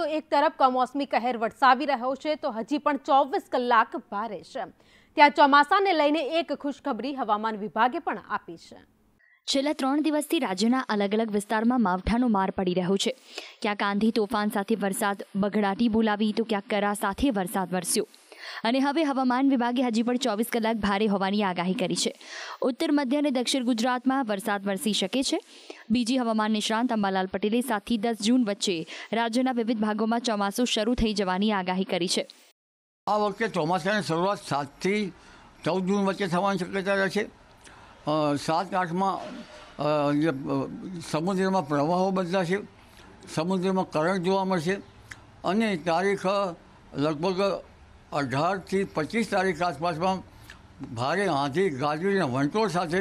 તો એક તરફ કમોસમી કહેર વરસાવી રહ્યો છે તો હજી પણ ચોવીસ કલાક ભારે છે ત્યાં ચોમાસાને લઈને એક ખુશખબરી હવામાન વિભાગે પણ આપી છે છેલ્લા ત્રણ દિવસથી રાજ્યના અલગ અલગ વિસ્તારમાં માવઠાનો માર પડી રહ્યો છે ક્યાંક આંધી તોફાન સાથે વરસાદ બગડાટી બોલાવી તો ક્યાંક કરા સાથે વરસાદ વરસ્યો અને હવે હવામાન વિભાગે હજી પણ ચોવીસ કલાક ભારે હોવાની આગાહી કરી છે ઉત્તર મધ્ય અને દક્ષિણ ગુજરાતમાં વરસાદ વરસી શકે છે બીજી હવામાન નિષ્ણાંત અંબાલાલ પટેલે સાતથી દસ જૂન વચ્ચે રાજ્યના વિવિધ ભાગોમાં ચોમાસું શરૂ થઈ જવાની આગાહી કરી છે આ વખતે ચોમાસાની શરૂઆત સાતથી ચૌદ જૂન વચ્ચે થવાની શક્યતા છે સાત આઠમાં સમુદ્રમાં પ્રવાહો બદલાશે સમુદ્રમાં કરંટ જોવા મળશે અને તારીખ લગભગ અઢારથી પચીસ તારીખ આસપાસમાં ભારે આંધી ગાજવીના વંટોળ સાથે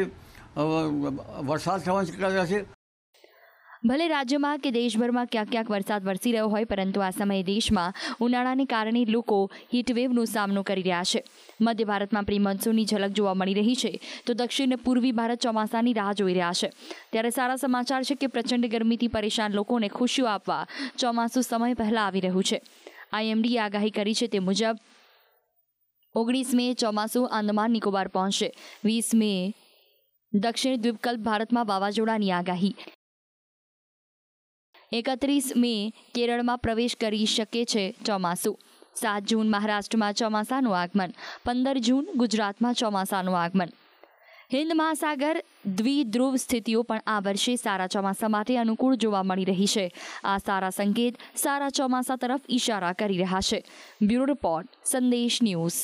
વરસાદ થવાની શક્યતા છે ભલે રાજ્યમાં કે દેશભરમાં ક્યાંક ક્યાંક વરસાદ વરસી રહ્યો હોય પરંતુ આ સમયે દેશમાં ઉનાળાને કારણે લોકો હીટવેવનો સામનો કરી રહ્યા છે મધ્ય ભારતમાં પ્રી મોન્સૂનની ઝલક જોવા મળી રહી છે તો દક્ષિણ પૂર્વી ભારત ચોમાસાની રાહ જોઈ રહ્યા છે ત્યારે સારા સમાચાર છે કે પ્રચંડ ગરમીથી પરેશાન લોકોને ખુશીઓ આપવા ચોમાસું સમય પહેલાં આવી રહ્યું છે આઈએમડીએ આગાહી કરી છે તે મુજબ ઓગણીસ મે ચોમાસુ આંદમાન નિકોબાર પહોંચશે વીસ મે દક્ષિણ દ્વીપકલ્પ ભારતમાં વાવાઝોડાની આગાહી એકત્રીસ મે કેરળમાં પ્રવેશ કરી શકે છે ચોમાસું સાત જૂન મહારાષ્ટ્રમાં ચોમાસાનું આગમન પંદર જૂન ગુજરાતમાં ચોમાસાનું આગમન હિન્દ મહાસાગર દ્વિધ્રુવ સ્થિતિઓ પણ આ વર્ષે સારા ચોમાસા માટે અનુકૂળ જોવા મળી રહી છે આ સારા સંકેત સારા ચોમાસા તરફ ઇશારા કરી રહ્યા છે બ્યુરો રિપોર્ટ સંદેશ ન્યૂઝ